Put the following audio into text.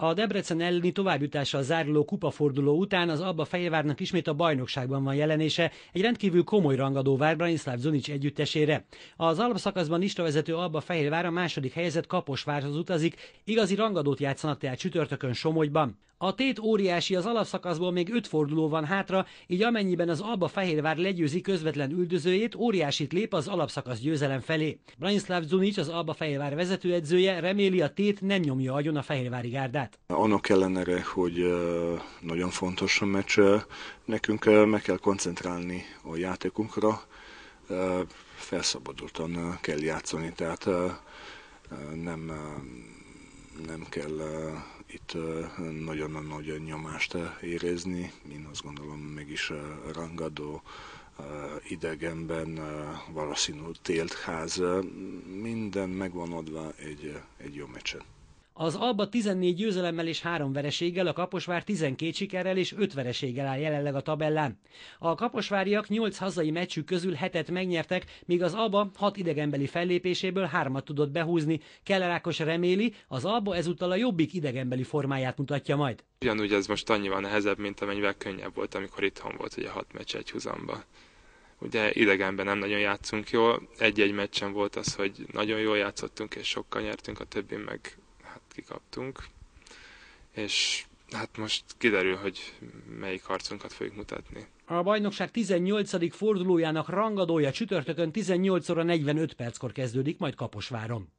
A Debrecen elleni a záruló kupaforduló után az Abba Fehérvárnak ismét a bajnokságban van jelenése, egy rendkívül komoly rangadó vár Branislav Zonic együttesére. Az alapszakaszban vezető Abba Fehérvár a második helyzet Kaposvárhoz utazik, igazi rangadót játszanak tehát csütörtökön Somogyban. A tét óriási, az alapszakaszból még öt forduló van hátra, így amennyiben az Alba Fehérvár legyőzi közvetlen üldözőjét, óriásit lép az alapszakasz győzelem felé. Branislav Zunic, az Alba Fehérvár vezetőedzője reméli a tét nem nyomja agyon a Fehérvári gárdát lehet? Annak ellenére, hogy nagyon fontos a meccs, nekünk meg kell koncentrálni a játékunkra, felszabadultan kell játszani, tehát nem, nem kell itt nagyon nagy nyomást érezni, én azt gondolom meg is rangadó, idegenben valószínű téltház, minden megvan adva egy, egy jó meccsen. Az Alba 14 győzelemmel és 3 vereséggel, a Kaposvár 12 sikerrel és 5 vereséggel áll jelenleg a tabellán. A kaposváriak 8 hazai meccsük közül 7-et megnyertek, míg az Alba 6 idegenbeli fellépéséből 3-at tudott behúzni. Keller Ákos reméli, az Alba ezúttal a jobbik idegenbeli formáját mutatja majd. Ugyanúgy ez most annyival nehezebb, mint amennyivel könnyebb volt, amikor itthon volt ugye 6 meccs egy húzamba. ugye idegenben nem nagyon játszunk jól. Egy-egy meccsen volt az, hogy nagyon jól játszottunk és sokkal nyertünk, a többi meg hát kikaptunk. És hát most kiderül, hogy melyik harcunkat fogjuk mutatni. A bajnokság 18. fordulójának rangadója csütörtökön 18 óra 45 perckor kezdődik, majd Kaposváron.